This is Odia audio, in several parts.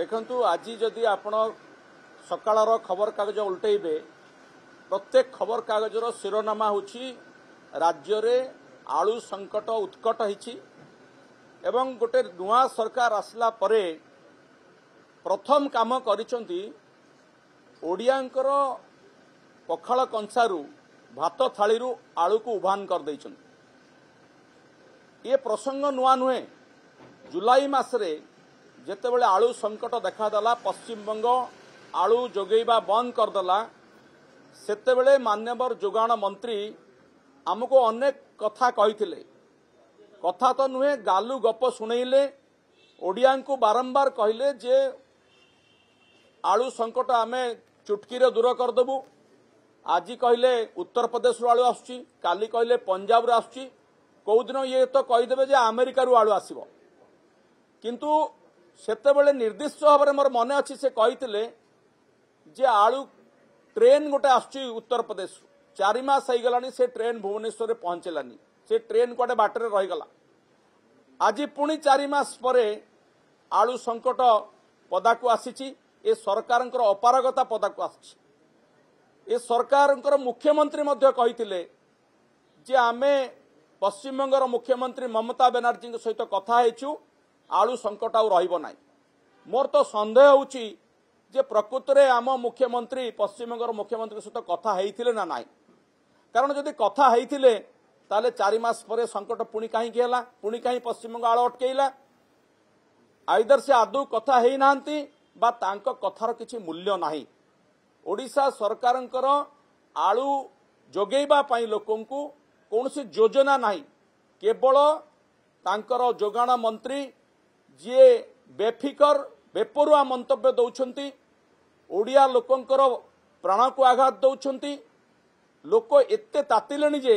ଦେଖନ୍ତୁ ଆଜି ଯଦି ଆପଣ ସକାଳର ଖବରକାଗଜ ଓଲଟେଇବେ ପ୍ରତ୍ୟେକ ଖବରକାଗଜର ଶିରୋନାମା ହେଉଛି ରାଜ୍ୟରେ ଆଳୁ ସଙ୍କଟ ଉତ୍କଟ ହୋଇଛି ଏବଂ ଗୋଟିଏ ନୂଆ ସରକାର ଆସିଲା ପରେ ପ୍ରଥମ କାମ କରିଛନ୍ତି ଓଡ଼ିଆଙ୍କର ପଖାଳ କଂସାରୁ ଭାତ ଥାଳିରୁ ଆଳୁକୁ ଉଭାନ କରିଦେଇଛନ୍ତି ଇଏ ପ୍ରସଙ୍ଗ ନୂଆ ନୁହେଁ ଜୁଲାଇ ମାସରେ ଯେତେବେଳେ ଆଳୁ ସଙ୍କଟ ଦେଖାଦେଲା ପଶ୍ଚିମବଙ୍ଗ ଆଳୁ ଯୋଗାଇବା ବନ୍ଦ କରିଦେଲା ସେତେବେଳେ ମାନ୍ୟବର ଯୋଗାଣ ମନ୍ତ୍ରୀ ଆମକୁ ଅନେକ କଥା କହିଥିଲେ କଥା ତ ନୁହେଁ ଗାଲୁ ଗପ ଶୁଣେଇଲେ ଓଡ଼ିଆଙ୍କୁ ବାରମ୍ବାର କହିଲେ ଯେ ଆଳୁ ସଙ୍କଟ ଆମେ ଚୁଟକିରେ ଦୂର କରିଦେବୁ ଆଜି କହିଲେ ଉତ୍ତରପ୍ରଦେଶରୁ ଆଳୁ ଆସୁଛି କାଲି କହିଲେ ପଞ୍ଜାବରୁ ଆସୁଛି କେଉଁଦିନ ଇଏ ତ କହିଦେବେ ଯେ ଆମେରିକାରୁ ଆଳୁ ଆସିବ କିନ୍ତୁ ସେତେବେଳେ ନିର୍ଦ୍ଦିଷ୍ଟ ଭାବରେ ମୋର ମନେ ଅଛି ସେ କହିଥିଲେ ଯେ ଆଳୁ ଟ୍ରେନ୍ ଗୋଟେ ଆସୁଛି ଉତ୍ତରପ୍ରଦେଶରୁ ଚାରି ମାସ ହେଇଗଲାଣି ସେ ଟ୍ରେନ୍ ଭୁବନେଶ୍ୱରରେ ପହଞ୍ଚିଲାନି ସେ ଟ୍ରେନ୍ କୁଆଡ଼େ ବାଟରେ ରହିଗଲା ଆଜି ପୁଣି ଚାରି ମାସ ପରେ ଆଳୁ ସଙ୍କଟ ପଦାକୁ ଆସିଛି ଏ ସରକାରଙ୍କର ଅପାରଗତା ପଦାକୁ ଆସିଛି ଏ ସରକାରଙ୍କର ମୁଖ୍ୟମନ୍ତ୍ରୀ ମଧ୍ୟ କହିଥିଲେ ଯେ ଆମେ ପଶ୍ଚିମବଙ୍ଗର ମୁଖ୍ୟମନ୍ତ୍ରୀ ମମତା ବାନାର୍ଜୀଙ୍କ ସହିତ କଥା ହେଇଛୁ ଆଳୁ ସଙ୍କଟ ଆଉ ରହିବ ନାହିଁ ମୋର ତ ସନ୍ଦେହ ହେଉଛି ଯେ ପ୍ରକୃତରେ ଆମ ମୁଖ୍ୟମନ୍ତ୍ରୀ ପଶ୍ଚିମବଙ୍ଗର ମୁଖ୍ୟମନ୍ତ୍ରୀଙ୍କ ସହିତ କଥା ହେଇଥିଲେ ନା ନାହିଁ କାରଣ ଯଦି କଥା ହେଇଥିଲେ ତାହେଲେ ଚାରି ମାସ ପରେ ସଙ୍କଟ ପୁଣି କାହିଁକି ହେଲା ପୁଣି କାହିଁ ପଶ୍ଚିମବଙ୍ଗ ଆଳୁ ଅଟକେଇଲା ଆଇଦର ସେ ଆଦୌ କଥା ହେଇନାହାନ୍ତି ବା ତାଙ୍କ କଥାର କିଛି ମୂଲ୍ୟ ନାହିଁ ଓଡ଼ିଶା ସରକାରଙ୍କର ଆଳୁ ଯୋଗେଇବା ପାଇଁ ଲୋକଙ୍କୁ କୌଣସି ଯୋଜନା ନାହିଁ କେବଳ ତାଙ୍କର ଯୋଗାଣ ମନ୍ତ୍ରୀ ଯିଏ ବେଫିକର ବେପରୁଆ ମନ୍ତବ୍ୟ ଦେଉଛନ୍ତି ଓଡ଼ିଆ ଲୋକଙ୍କର ପ୍ରାଣକୁ ଆଘାତ ଦେଉଛନ୍ତି ଲୋକ ଏତେ ତାତିଲେଣି ଯେ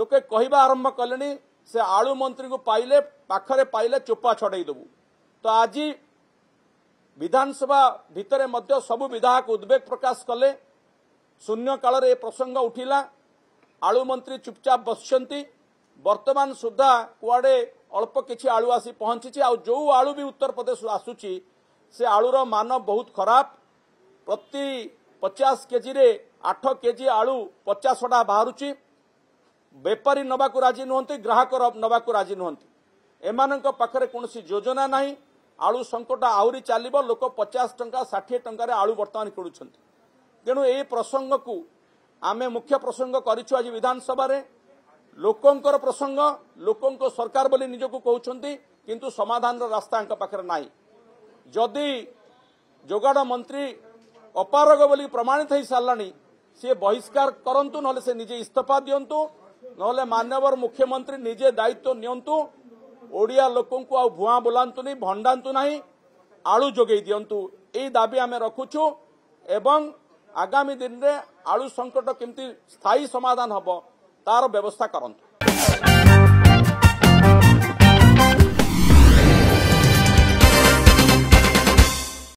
ଲୋକେ କହିବା ଆରମ୍ଭ କଲେଣି ସେ ଆଳୁ ମନ୍ତ୍ରୀଙ୍କୁ ପାଇଲେ ପାଖରେ ପାଇଲେ ଚୋପା ଛଡ଼େଇଦେବୁ ତ ଆଜି ବିଧାନସଭା ଭିତରେ ମଧ୍ୟ ସବୁ ବିଧାୟକ ଉଦ୍ବେଗ ପ୍ରକାଶ କଲେ ଶୂନ୍ୟକାଳରେ ଏ ପ୍ରସଙ୍ଗ ଉଠିଲା ଆଳୁ ମନ୍ତ୍ରୀ ଚୁପଚାପ ବସିଛନ୍ତି ବର୍ତ୍ତମାନ ସୁଦ୍ଧା କୁଆଡ଼େ ଅଳ୍ପ କିଛି ଆଳୁ ଆସି ପହଞ୍ଚିଛି ଆଉ ଯେଉଁ ଆଳୁ ବି ଉତ୍ତରପ୍ରଦେଶରୁ ଆସୁଛି ସେ ଆଳୁର ମାନ ବହୁତ ଖରାପ ପ୍ରତି ପଚାଶ କେଜିରେ ଆଠ କେଜି ଆଳୁ ପଚାଶଟା ବାହାରୁଛି ବେପାରୀ ନେବାକୁ ରାଜି ନୁହନ୍ତି ଗ୍ରାହକ ନେବାକୁ ରାଜି ନୁହନ୍ତି ଏମାନଙ୍କ ପାଖରେ କୌଣସି ଯୋଜନା ନାହିଁ ଆଳୁ ସଙ୍କଟ ଆହୁରି ଚାଲିବ ଲୋକ ପଚାଶ ଟଙ୍କା ଷାଠିଏ ଟଙ୍କାରେ ଆଳୁ ବର୍ତ୍ତମାନ କିଣୁଛନ୍ତି ତେଣୁ ଏହି ପ୍ରସଙ୍ଗକୁ ଆମେ ମୁଖ୍ୟ ପ୍ରସଙ୍ଗ କରିଛୁ ଆଜି ବିଧାନସଭାରେ ଲୋକଙ୍କର ପ୍ରସଙ୍ଗ ଲୋକଙ୍କ ସରକାର ବୋଲି ନିଜକୁ କହୁଛନ୍ତି କିନ୍ତୁ ସମାଧାନର ରାସ୍ତା ଏଙ୍କ ପାଖରେ ନାହିଁ ଯଦି ଯୋଗାଣ ମନ୍ତ୍ରୀ ଅପାରଗ ବୋଲି ପ୍ରମାଣିତ ହୋଇସାରିଲାଣି ସିଏ ବହିଷ୍କାର କରନ୍ତୁ ନହେଲେ ସେ ନିଜେ ଇସ୍ତଫା ଦିଅନ୍ତୁ ନହେଲେ ମାନ୍ୟବର ମୁଖ୍ୟମନ୍ତ୍ରୀ ନିଜେ ଦାୟିତ୍ୱ ନିଅନ୍ତୁ ଓଡ଼ିଆ ଲୋକଙ୍କୁ ଆଉ ଭୁଆଁ ବୁଲାନ୍ତୁନି ଭଣ୍ଡାନ୍ତୁ ନାହିଁ ଆଳୁ ଯୋଗାଇ ଦିଅନ୍ତୁ ଏହି ଦାବି ଆମେ ରଖୁଛୁ ଏବଂ ଆଗାମୀ ଦିନରେ ଆଳୁ ସଙ୍କଟ କେମିତି ସ୍ଥାୟୀ ସମାଧାନ ହେବ ତାର ବ୍ୟବସ୍ଥା କରନ୍ତୁ